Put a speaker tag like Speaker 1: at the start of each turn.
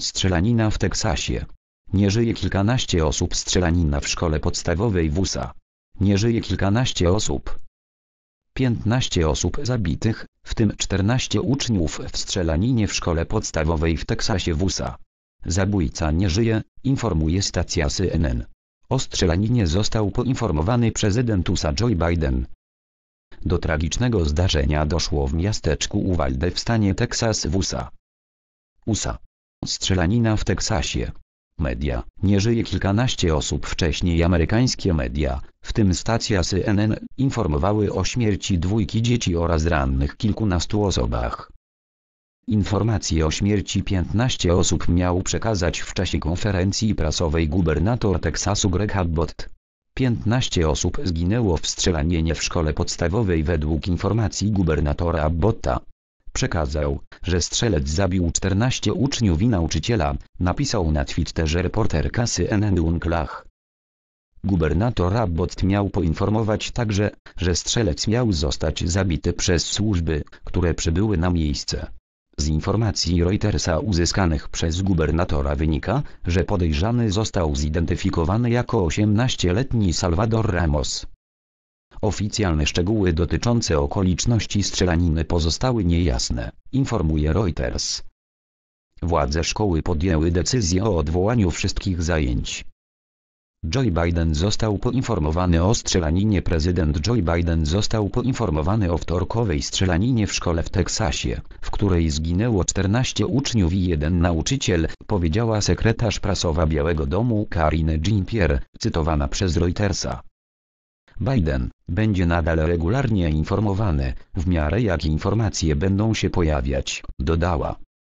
Speaker 1: Strzelanina w Teksasie. Nie żyje kilkanaście osób strzelanina w szkole podstawowej w USA. Nie żyje kilkanaście osób. 15 osób zabitych, w tym 14 uczniów w strzelaninie w szkole podstawowej w Teksasie w USA. Zabójca nie żyje, informuje stacja CNN. O strzelaninie został poinformowany prezydent USA Joe Biden. Do tragicznego zdarzenia doszło w miasteczku Uvalde w stanie Teksas w USA. USA. Strzelanina w Teksasie. Media. Nie żyje kilkanaście osób wcześniej amerykańskie media, w tym stacja CNN, informowały o śmierci dwójki dzieci oraz rannych kilkunastu osobach. Informacje o śmierci 15 osób miał przekazać w czasie konferencji prasowej gubernator Teksasu Greg Abbott. 15 osób zginęło w strzelaninie w szkole podstawowej według informacji gubernatora Abbotta przekazał, że strzelec zabił 14 uczniów i nauczyciela, napisał na Twitterze reporter kasy NN Gubernator Abbott miał poinformować także, że strzelec miał zostać zabity przez służby, które przybyły na miejsce. Z informacji Reutersa uzyskanych przez gubernatora wynika, że podejrzany został zidentyfikowany jako 18-letni Salvador Ramos. Oficjalne szczegóły dotyczące okoliczności strzelaniny pozostały niejasne, informuje Reuters. Władze szkoły podjęły decyzję o odwołaniu wszystkich zajęć. Joe Biden został poinformowany o strzelaninie Prezydent Joe Biden został poinformowany o wtorkowej strzelaninie w szkole w Teksasie, w której zginęło 14 uczniów i jeden nauczyciel, powiedziała sekretarz prasowa Białego Domu Karine Jean-Pierre, cytowana przez Reutersa. Biden będzie nadal regularnie informowany, w miarę jak informacje będą się pojawiać, dodała.